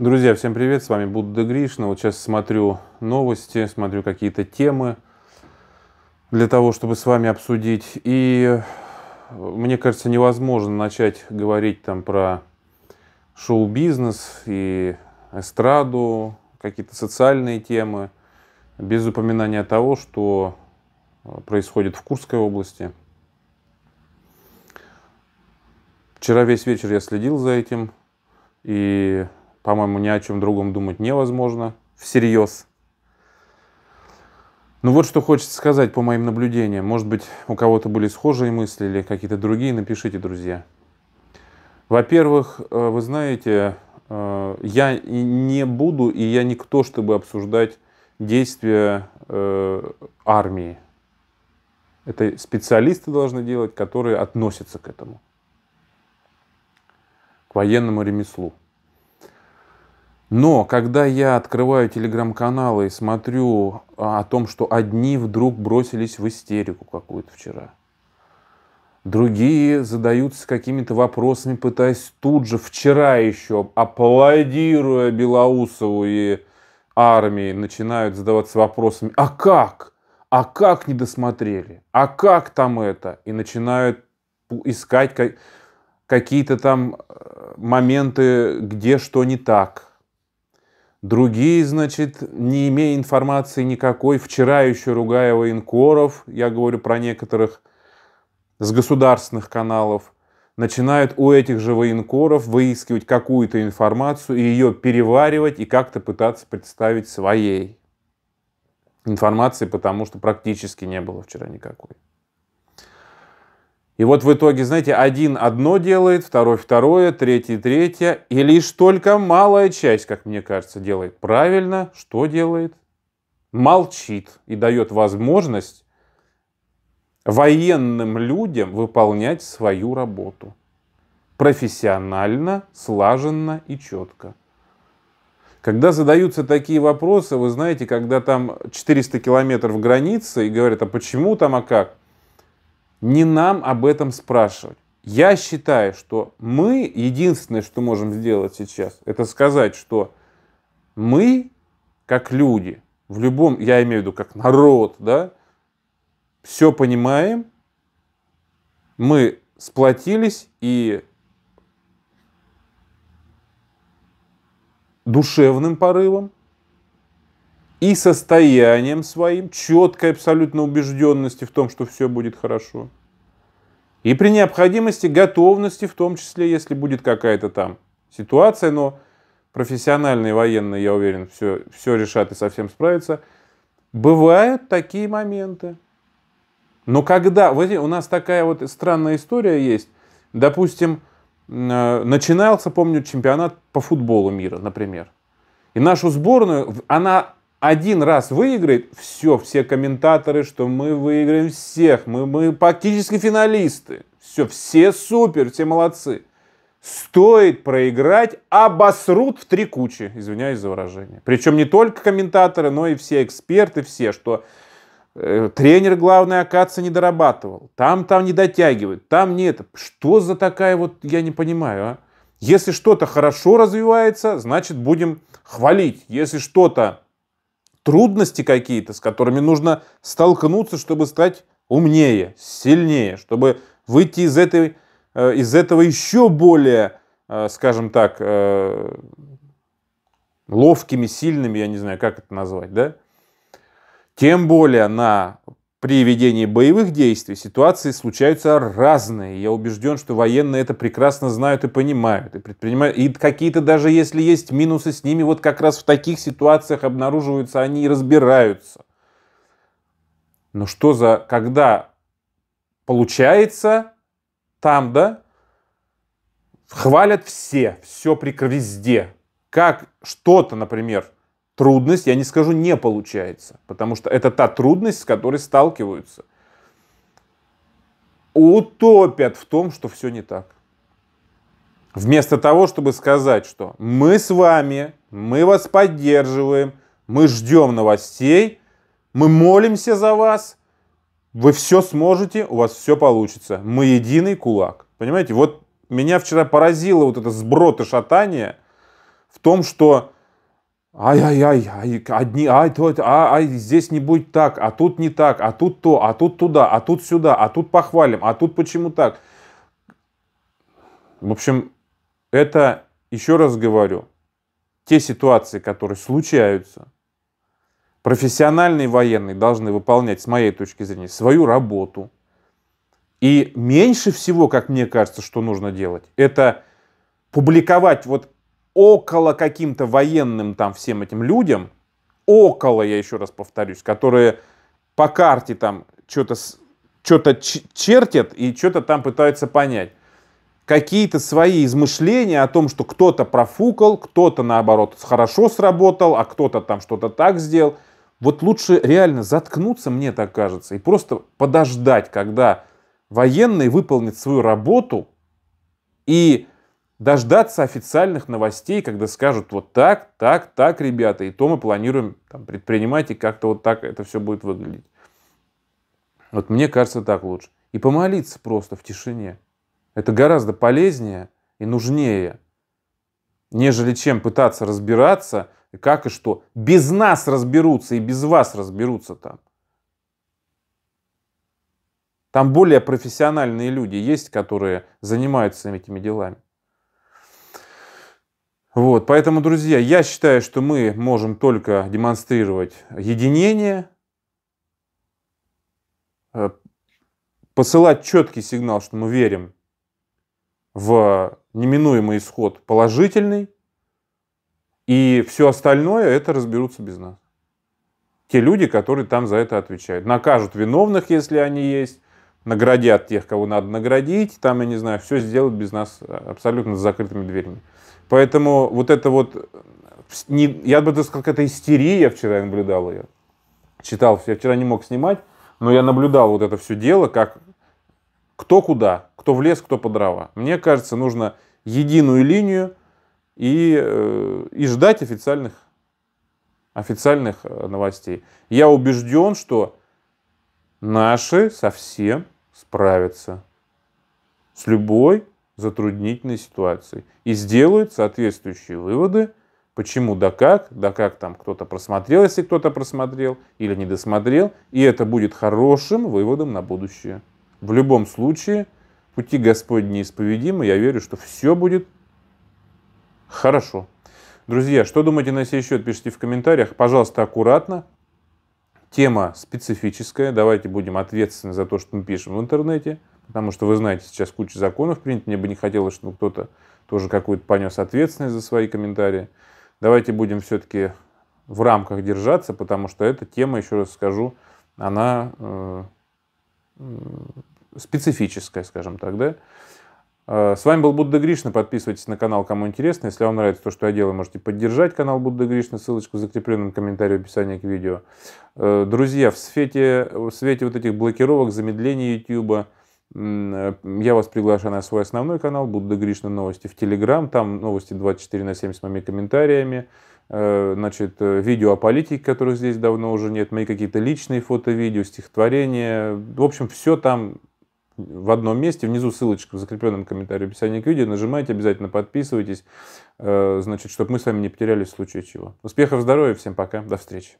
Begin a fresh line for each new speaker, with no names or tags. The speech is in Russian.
Друзья, всем привет, с вами Будда Гришна. Вот сейчас смотрю новости, смотрю какие-то темы для того, чтобы с вами обсудить. И мне кажется, невозможно начать говорить там про шоу-бизнес и эстраду, какие-то социальные темы, без упоминания того, что происходит в Курской области. Вчера весь вечер я следил за этим, и по-моему, ни о чем другом думать невозможно всерьез. Ну вот что хочется сказать по моим наблюдениям. Может быть, у кого-то были схожие мысли или какие-то другие, напишите, друзья. Во-первых, э, вы знаете, э, я не буду и я никто, чтобы обсуждать действия э, армии. Это специалисты должны делать, которые относятся к этому, к военному ремеслу. Но когда я открываю телеграм-каналы и смотрю а, о том, что одни вдруг бросились в истерику какую-то вчера, другие задаются какими-то вопросами, пытаясь тут же вчера еще, аплодируя Белоусову и армии, начинают задаваться вопросами, а как? А как не досмотрели? А как там это? И начинают искать какие-то там э, моменты, где что не так – Другие, значит, не имея информации никакой, вчера еще ругая военкоров, я говорю про некоторых с государственных каналов, начинают у этих же военкоров выискивать какую-то информацию и ее переваривать и как-то пытаться представить своей информации, потому что практически не было вчера никакой. И вот в итоге, знаете, один одно делает, второй второе, третий третье, и лишь только малая часть, как мне кажется, делает правильно, что делает? Молчит и дает возможность военным людям выполнять свою работу. Профессионально, слаженно и четко. Когда задаются такие вопросы, вы знаете, когда там 400 километров границы и говорят, а почему там, а как? не нам об этом спрашивать. Я считаю, что мы единственное, что можем сделать сейчас, это сказать, что мы, как люди, в любом, я имею в виду как народ, да, все понимаем, мы сплотились и душевным порывом и состоянием своим, четкой абсолютно убежденности в том, что все будет хорошо. И при необходимости готовности, в том числе, если будет какая-то там ситуация, но профессиональные военные, я уверен, все, все решат и совсем справятся. Бывают такие моменты. Но когда... Вот у нас такая вот странная история есть. Допустим, э, начинался, помню, чемпионат по футболу мира, например. И нашу сборную, она один раз выиграет, все, все комментаторы, что мы выиграем всех, мы, мы практически финалисты. Все, все супер, все молодцы. Стоит проиграть, обосрут в три кучи, извиняюсь за выражение. Причем не только комментаторы, но и все эксперты, все, что э, тренер, главный оказывается, не дорабатывал. Там, там не дотягивает, там нет. Что за такая вот, я не понимаю, а? Если что-то хорошо развивается, значит, будем хвалить. Если что-то трудности какие-то, с которыми нужно столкнуться, чтобы стать умнее, сильнее, чтобы выйти из, этой, э, из этого еще более, э, скажем так, э, ловкими, сильными, я не знаю, как это назвать, да? Тем более на при ведении боевых действий ситуации случаются разные. Я убежден, что военные это прекрасно знают и понимают. И, предпринимают, и какие-то даже если есть минусы с ними, вот как раз в таких ситуациях обнаруживаются они и разбираются. Но что за... Когда получается там, да, хвалят все, все прикр везде. Как что-то, например, трудность, я не скажу не получается, потому что это та трудность, с которой сталкиваются. Утопят в том, что все не так. Вместо того, чтобы сказать, что мы с вами, мы вас поддерживаем, мы ждем новостей, мы молимся за вас, вы все сможете, у вас все получится. Мы единый кулак. Понимаете, вот меня вчера поразило вот это сброд и шатание в том, что Ай-ай-ай, одни, ай, то, это, а, ай, здесь не будет так, а тут не так, а тут то, а тут туда, а тут сюда, а тут похвалим, а тут почему так. В общем, это, еще раз говорю, те ситуации, которые случаются, профессиональные военные должны выполнять, с моей точки зрения, свою работу. И меньше всего, как мне кажется, что нужно делать, это публиковать вот около каким-то военным там всем этим людям, около, я еще раз повторюсь, которые по карте там что-то что-то чертят и что-то там пытаются понять. Какие-то свои измышления о том, что кто-то профукал, кто-то наоборот хорошо сработал, а кто-то там что-то так сделал. Вот лучше реально заткнуться, мне так кажется, и просто подождать, когда военный выполнит свою работу и дождаться официальных новостей, когда скажут вот так, так, так, ребята, и то мы планируем там, предпринимать, и как-то вот так это все будет выглядеть. Вот мне кажется, так лучше. И помолиться просто в тишине. Это гораздо полезнее и нужнее, нежели чем пытаться разбираться, как и что. Без нас разберутся и без вас разберутся там. Там более профессиональные люди есть, которые занимаются этими делами. Вот, поэтому, друзья, я считаю, что мы можем только демонстрировать единение, э, посылать четкий сигнал, что мы верим в неминуемый исход положительный, и все остальное это разберутся без нас. Те люди, которые там за это отвечают. Накажут виновных, если они есть, наградят тех, кого надо наградить, там, я не знаю, все сделают без нас э, абсолютно с закрытыми дверями. Поэтому вот это вот, э, не, я бы сказал, какая-то истерия вчера я наблюдал ее. Читал, я вчера не мог снимать, но я наблюдал вот это все дело, как кто куда, кто в лес, кто по дрова. Мне кажется, нужно единую линию и, э, и ждать официальных, официальных новостей. Я убежден, что наши совсем справятся с любой затруднительной ситуацией и сделает соответствующие выводы, почему да как, да как там кто-то просмотрел, если кто-то просмотрел или не досмотрел, и это будет хорошим выводом на будущее. В любом случае, пути Господни исповедимы, я верю, что все будет хорошо. Друзья, что думаете на сей счет, пишите в комментариях. Пожалуйста, аккуратно, Тема специфическая, давайте будем ответственны за то, что мы пишем в интернете, потому что вы знаете, сейчас куча законов принято, мне бы не хотелось, чтобы кто-то тоже какую-то понес ответственность за свои комментарии. Давайте будем все-таки в рамках держаться, потому что эта тема, еще раз скажу, она э, специфическая, скажем так, да. Э, с вами был Будда Гришна. Подписывайтесь на канал, кому интересно. Если вам нравится то, что я делаю, можете поддержать канал Будда Гришна. Ссылочку в закрепленном комментарии в описании к видео. Э, друзья, в свете, в свете вот этих блокировок, замедления YouTube, э, я вас приглашаю на свой основной канал Будда Гришна новости в Телеграм. Там новости 24 на 7 с моими комментариями. Значит, видео о политике, которых здесь давно уже нет. Мои какие-то личные фото, видео, стихотворения. В общем, все там в одном месте. Внизу ссылочка в закрепленном комментарии в описании к видео. Нажимайте, обязательно подписывайтесь, э, значит, чтобы мы с вами не потерялись в случае чего. Успехов, здоровья, всем пока, до встречи.